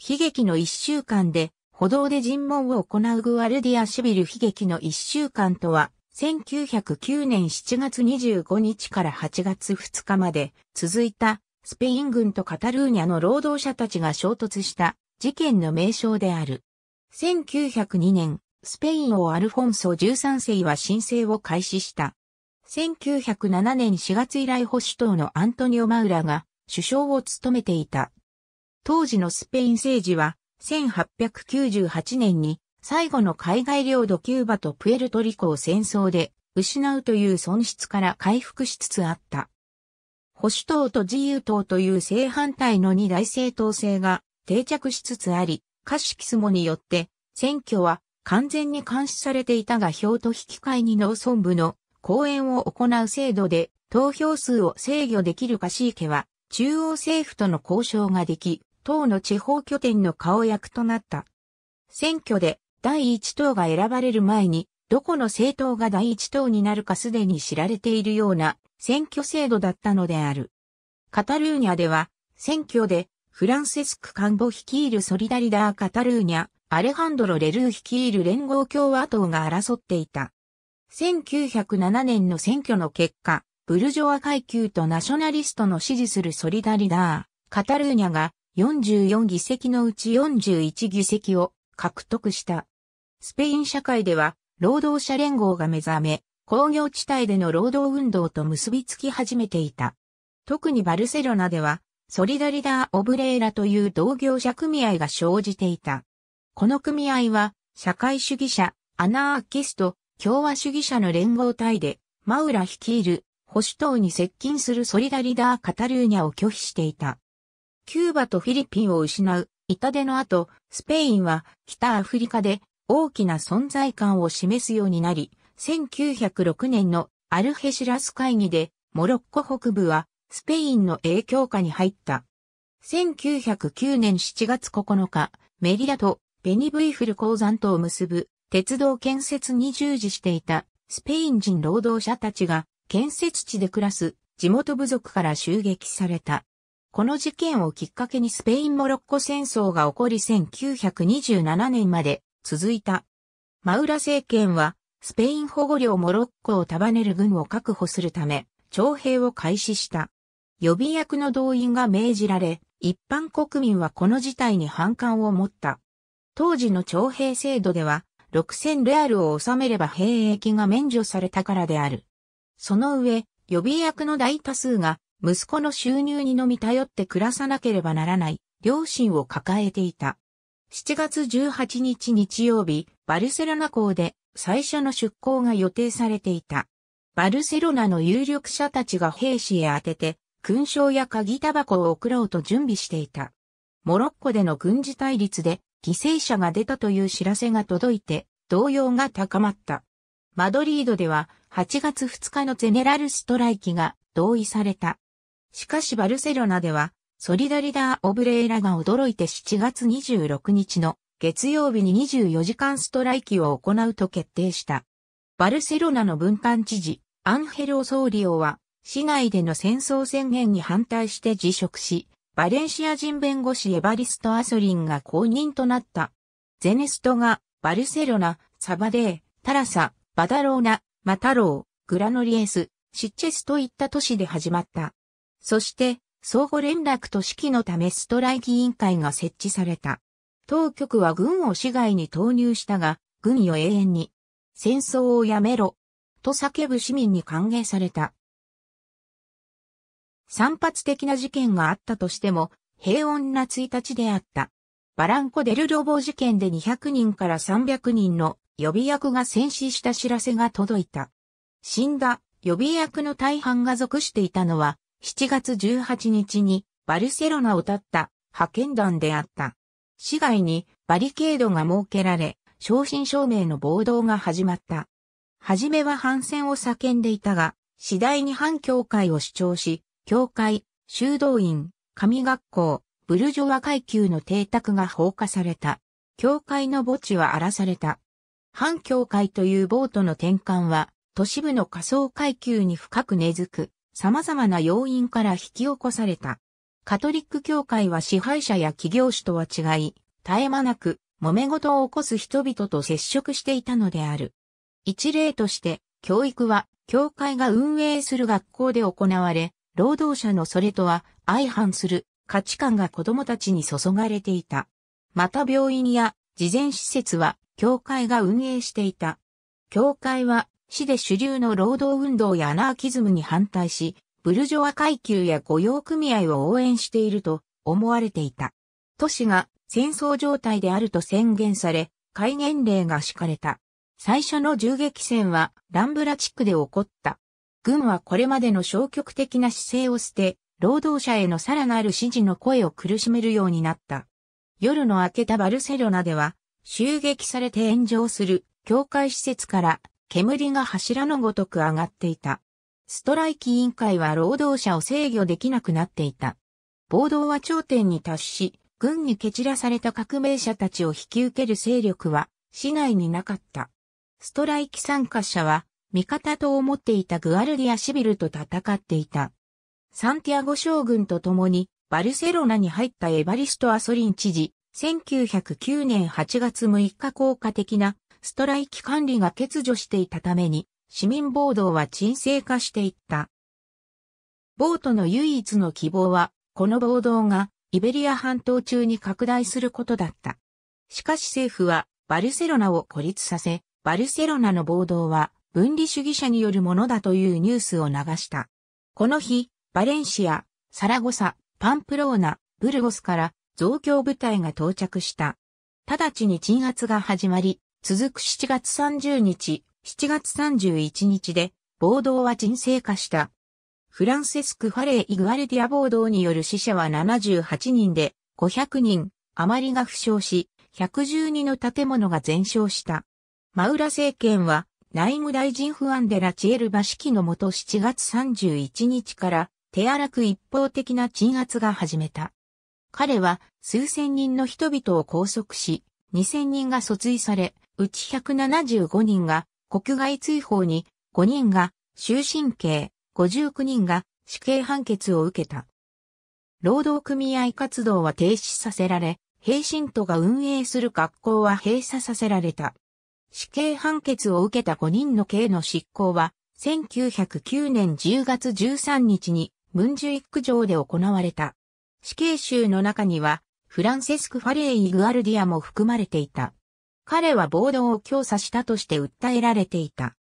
悲劇の一週間で、歩道で尋問を行うグアルディアシビル悲劇の一週間とは、1909年7月25日から8月2日まで続いたスペイン軍とカタルーニャの労働者たちが衝突した事件の名称である。1902年、スペイン王アルフォンソ13世は申請を開始した。1907年4月以来保守党のアントニオ・マウラが首相を務めていた当時のスペイン政治は、1898年に最後の海外領土キューバとプエルトリコを戦争で失うという損失から回復しつつあった。保守党と自由党という正反対の二大政党制が定着しつつあり、カシキスモによって選挙は完全に監視されていたが票と引き換えに農村部の講演を行う制度で投票数を制御できるカシーは中央政府との交渉ができ、党の地方拠点の顔役となった。選挙で第一党が選ばれる前に、どこの政党が第一党になるかすでに知られているような選挙制度だったのである。カタルーニャでは、選挙でフランセスク・カンボ率いるソリダリダー・カタルーニャ、アレハンドロ・レルー率いる連合共和党が争っていた。1907年の選挙の結果、ブルジョア階級とナショナリストの支持するソリダリダー、カタルーニャが44議席のうち41議席を獲得した。スペイン社会では、労働者連合が目覚め、工業地帯での労働運動と結びつき始めていた。特にバルセロナでは、ソリダリダー・オブレーラという同業者組合が生じていた。この組合は、社会主義者、アナーキスト、共和主義者の連合体で、マウラ率いる保守党に接近するソリダリダー・カタルーニャを拒否していた。キューバとフィリピンを失う、痛手の後、スペインは北アフリカで大きな存在感を示すようになり、1906年のアルヘシラス会議でモロッコ北部はスペインの影響下に入った。1909年7月9日、メリラとベニブイフル鉱山とを結ぶ鉄道建設に従事していたスペイン人労働者たちが建設地で暮らす地元部族から襲撃された。この事件をきっかけにスペイン・モロッコ戦争が起こり1927年まで続いた。マウラ政権はスペイン保護領モロッコを束ねる軍を確保するため徴兵を開始した。予備役の動員が命じられ、一般国民はこの事態に反感を持った。当時の徴兵制度では、6000レアルを納めれば兵役が免除されたからである。その上、予備役の大多数が息子の収入にのみ頼って暮らさなければならない、両親を抱えていた。7月18日日曜日、バルセロナ港で最初の出港が予定されていた。バルセロナの有力者たちが兵士へ当てて、勲章や鍵タバコを送ろうと準備していた。モロッコでの軍事対立で犠牲者が出たという知らせが届いて、動揺が高まった。マドリードでは8月2日のゼネラルストライキが同意された。しかしバルセロナでは、ソリダリダー・オブレイラが驚いて7月26日の月曜日に24時間ストライキを行うと決定した。バルセロナの文官知事、アンヘロ・ソーリオは、市内での戦争宣言に反対して辞職し、バレンシア人弁護士エバリスト・アソリンが公認となった。ゼネストが、バルセロナ、サバデー、タラサ、バダローナ、マタロー、グラノリエス、シッチェスといった都市で始まった。そして、相互連絡と指揮のためストライキ委員会が設置された。当局は軍を市外に投入したが、軍よ永遠に、戦争をやめろ、と叫ぶ市民に歓迎された。散発的な事件があったとしても、平穏な1日であった。バランコ・デル・ロボ事件で200人から300人の予備役が戦死した知らせが届いた。死んだ予備役の大半が属していたのは7月18日にバルセロナを立った派遣団であった。市外にバリケードが設けられ、正真正銘の暴動が始まった。はじめは反戦を叫んでいたが、次第に反教会を主張し、教会、修道院、神学校、ブルジョワ階級の邸宅が放火された。教会の墓地は荒らされた。反教会というボートの転換は、都市部の仮想階級に深く根付く。様々な要因から引き起こされた。カトリック教会は支配者や企業主とは違い、絶え間なく、揉め事を起こす人々と接触していたのである。一例として、教育は、教会が運営する学校で行われ、労働者のそれとは相反する価値観が子供たちに注がれていた。また病院や慈善施設は教会が運営していた。教会は市で主流の労働運動やアナーキズムに反対し、ブルジョア階級や雇用組合を応援していると思われていた。都市が戦争状態であると宣言され、戒厳令が敷かれた。最初の銃撃戦はランブラ地区で起こった。軍はこれまでの消極的な姿勢を捨て、労働者へのさらなる支持の声を苦しめるようになった。夜の明けたバルセロナでは、襲撃されて炎上する教会施設から煙が柱のごとく上がっていた。ストライキ委員会は労働者を制御できなくなっていた。暴動は頂点に達し、軍に蹴散らされた革命者たちを引き受ける勢力は、市内になかった。ストライキ参加者は、味方と思っていたグアルディアシビルと戦っていた。サンティアゴ将軍と共に、バルセロナに入ったエバリスト・アソリン知事、1909年8月6日効果的なストライキ管理が欠如していたために、市民暴動は沈静化していった。ボートの唯一の希望は、この暴動がイベリア半島中に拡大することだった。しかし政府はバルセロナを孤立させ、バルセロナの暴動は分離主義者によるものだというニュースを流した。この日、バレンシア、サラゴサ、パンプローナ、ブルゴスから増強部隊が到着した。直ちに鎮圧が始まり、続く7月30日、7月31日で、暴動は沈静化した。フランセスク・ファレー・イグアルディア暴動による死者は78人で、500人、余りが負傷し、112の建物が全焼した。マウラ政権は、内務大臣フアンデラ・チエルバ式のもと7月31日から、手荒く一方的な鎮圧が始めた。彼は数千人の人々を拘束し、2000人が訴追され、うち175人が国外追放に、5人が終身刑、59人が死刑判決を受けた。労働組合活動は停止させられ、平信徒が運営する学校は閉鎖させられた。死刑判決を受けた5人の刑の執行は、1909年10月13日にムンジュイック城で行われた。死刑囚の中には、フランセスク・ファレイ・イグアルディアも含まれていた。彼は暴動を強査したとして訴えられていた。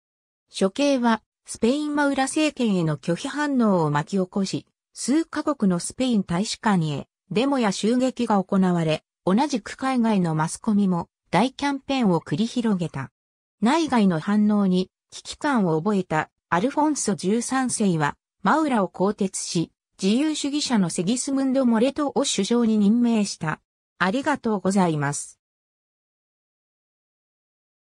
処刑は、スペインマウラ政権への拒否反応を巻き起こし、数カ国のスペイン大使館へ、デモや襲撃が行われ、同じく海外のマスコミも大キャンペーンを繰り広げた。内外の反応に危機感を覚えたアルフォンソ13世はマウラを更迭し、自由主義者のセギスムンド・モレトを首相に任命した。ありがとうございます。